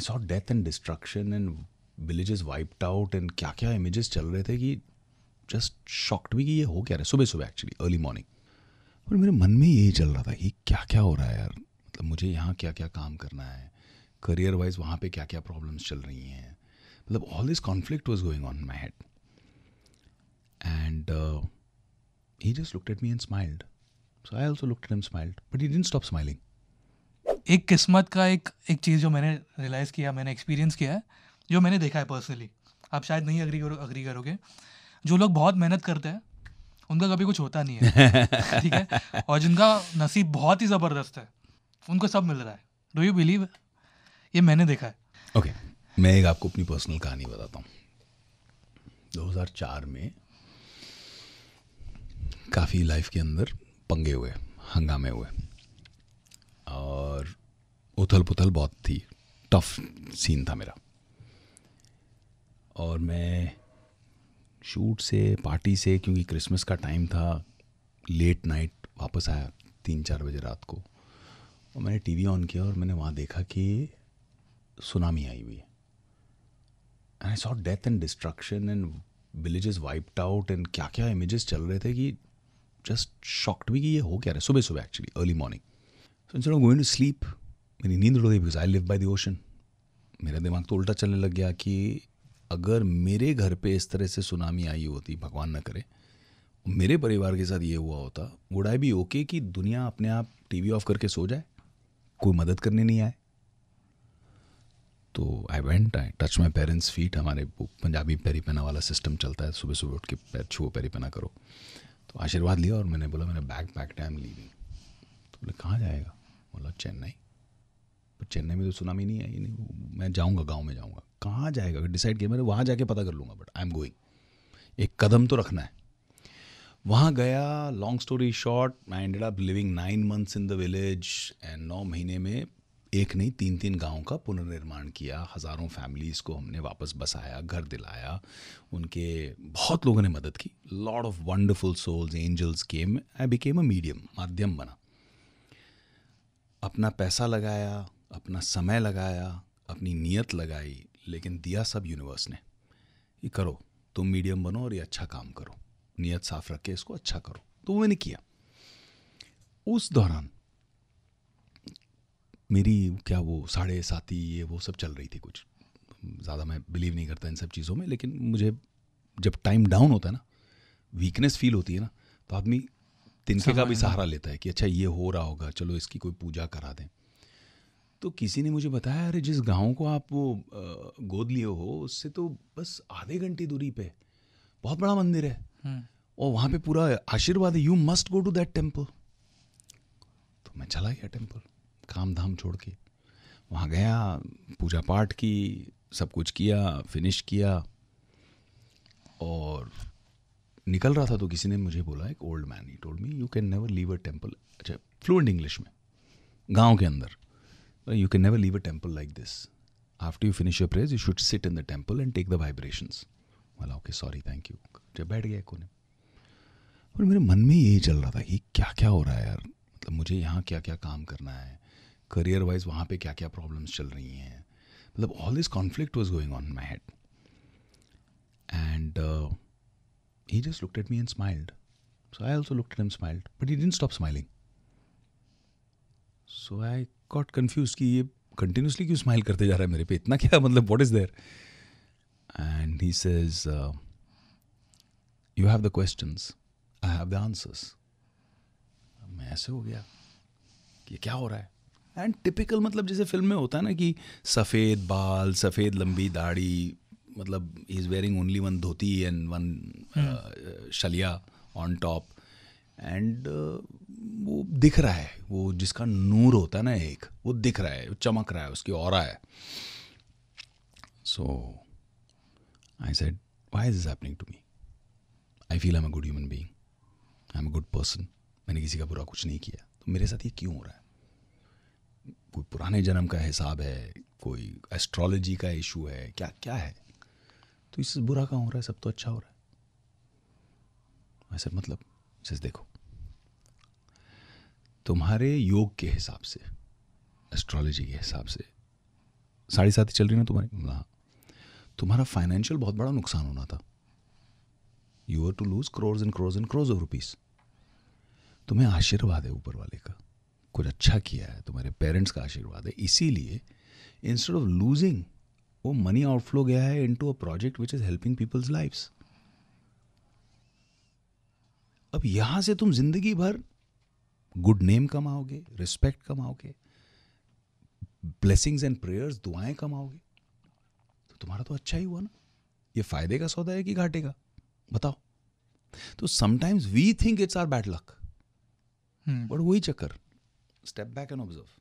I saw death and destruction and villages wiped out and क्या क्या images चल रहे थे कि जस्ट शॉक्ड भी कि ये हो क्या रहा है सुबह सुबह एक्चुअली अर्ली मॉर्निंग पर मेरे मन में यही चल रहा था कि क्या क्या हो रहा है यार मतलब मुझे यहाँ क्या क्या काम करना है करियर वाइज वहाँ पे क्या क्या प्रॉब्लम्स चल रही हैं मतलब all this conflict was going on my head and he just looked at me and smiled so I also looked at him smiled but he डिट स्टॉप स्माइलिंग एक किस्मत का एक एक चीज़ जो मैंने रियलाइज़ किया मैंने एक्सपीरियंस किया है जो मैंने देखा है पर्सनली आप शायद नहीं अग्री करो अग्री करोगे जो लोग बहुत मेहनत करते हैं उनका कभी कुछ होता नहीं है ठीक है और जिनका नसीब बहुत ही ज़बरदस्त है उनको सब मिल रहा है डू यू बिलीव ये मैंने देखा है ओके okay. मैं एक आपको अपनी पर्सनल कहानी बताता हूँ 2004 में काफ़ी लाइफ के अंदर पंगे हुए हंगामे हुए उथल पुथल बहुत थी टफ सीन था मेरा और मैं शूट से पार्टी से क्योंकि क्रिसमस का टाइम था लेट नाइट वापस आया तीन चार बजे रात को और मैंने टीवी ऑन किया और मैंने वहाँ देखा कि सुनामी आई हुई है and I saw death and destruction and villages wiped out and क्या क्या इमेजेस चल रहे थे कि जस्ट शॉक्ड भी कि ये हो क्या रहा है सुबह सुबह actually early morning so in going to sleep मेरी नींद उड़ गई because I live by the ocean मेरा दिमाग तो उल्टा चलने लग गया कि अगर मेरे घर पे इस तरह से सुनामी आई होती भगवान ना करे मेरे परिवार के साथ ये हुआ होता वुड आई बी ओके कि दुनिया अपने आप टीवी ऑफ करके सो जाए कोई मदद करने नहीं आए तो I went I touch my parents feet हमारे पंजाबी पैरी पहना वाला सिस्टम चलता है सुबह सुबह उठ के पैर छुओ पैरी पहना करो तो आशीर्वाद लिया और मैंने बोला मेरा बैग पैक टाइम लीविंग तो बोले कहाँ जाएगा बोला चेन्नई पर चेन्नई में तो सुनामी नहीं आई नहीं मैं जाऊँगा गाँव में जाऊँगा कहाँ जाएगा अगर डिसाइड किया मैंने वहाँ जाके पता कर लूँगा बट आई एम गोइंग एक कदम तो रखना है वहाँ गया long story short I ended up living nine months in the village and नौ महीने में एक नहीं तीन तीन गांव का पुनर्निर्माण किया हज़ारों फैमिलीज़ को हमने वापस बसाया घर दिलाया उनके बहुत लोगों ने मदद की lot of wonderful souls angels came I became a medium माध्यम बना अपना पैसा लगाया अपना समय लगाया अपनी नीयत लगाई लेकिन दिया सब यूनिवर्स ने ये करो तुम मीडियम बनो और ये अच्छा काम करो नीयत साफ रख के इसको अच्छा करो तो मैंने किया उस दौरान मेरी क्या वो साढ़े साथी ये वो सब चल रही थी कुछ ज़्यादा मैं बिलीव नहीं करता इन सब चीज़ों में लेकिन मुझे जब टाइम डाउन होता है ना वीकनेस फील होती है ना तो आदमी तिनके का भी सहारा लेता है कि अच्छा ये हो रहा होगा चलो इसकी कोई पूजा करा दें तो किसी ने मुझे बताया अरे जिस गांव को आप वो गोद लिए हो उससे तो बस आधे घंटे दूरी पे बहुत बड़ा मंदिर है हम्म। और वहां पे पूरा आशीर्वाद है you must go to that temple तो मैं चला गया टेम्पल काम धाम छोड़ के वहाँ गया पूजा पाठ की सब कुछ किया फिनिश किया और निकल रहा था तो किसी ने मुझे बोला एक old man he told me you can never leave a temple अच्छा फ्लूड इंग्लिश में गांव के अंदर You can never leave a temple like this. After you finish your prayers, you should sit in the temple and take the vibrations. वाला okay sorry thank you जब बैठ गया कोने पर मेरे मन में यही चल रहा था कि क्या क्या हो रहा है यार मतलब मुझे यहाँ क्या क्या काम करना है करियर वाइज वहाँ पे क्या क्या प्रॉब्लम्स चल रही हैं मतलब all this conflict was going on my head and he just looked at me and smiled so I also looked at him smiled but he didn't stop smiling so I got confuse कि ये continuously क्यों smile करते जा रहा है मेरे पे इतना क्या मतलब what is there and he says you have the question I have the answers मैं ऐसे हो गया कि क्या हो रहा है एंड टिपिकल मतलब जैसे फिल्म में होता है ना कि सफ़ेद बाल सफ़ेद लंबी दाढ़ी मतलब he is wearing only one dhoti and one शलिया ऑन टॉप एंड वो दिख रहा है वो जिसका नूर होता है ना एक वो दिख रहा है वो चमक रहा है उसकी और है so I said why is happening to me I feel I am a good human being I am a good person मैंने किसी का बुरा कुछ नहीं किया तो मेरे साथ ये क्यों हो रहा है कोई पुराने जन्म का हिसाब है कोई एस्ट्रोलॉजी का इशू है क्या क्या है तो इससे बुरा कहाँ हो रहा है सब तो अच्छा हो रहा है वैसे मतलब जैसे देखो तुम्हारे योग के हिसाब से एस्ट्रोलॉजी के हिसाब से साढ़े ही चल रही ना तुम्हारी हाँ तुम्हारा फाइनेंशियल बहुत बड़ा नुकसान होना था you are to lose crores and crores and crores of rupees तुम्हें आशीर्वाद है ऊपर वाले का कुछ अच्छा किया है तुम्हारे पेरेंट्स का आशीर्वाद है इसीलिए इंस्टेड ऑफ लूजिंग वो मनी आउटफ्लो गया है in to a project which is helping peoples life अब यहां से तुम जिंदगी भर गुड नेम कमाओगे रिस्पेक्ट कमाओगे ब्लेसिंग्स एंड प्रेयर्स दुआएं कमाओगे तो तुम्हारा तो अच्छा ही हुआ ना ये फायदे का सौदा है कि घाटे का बताओ तो sometimes we think it's are bad luck but वही चक्कर स्टेप बैक एंड ऑब्जर्व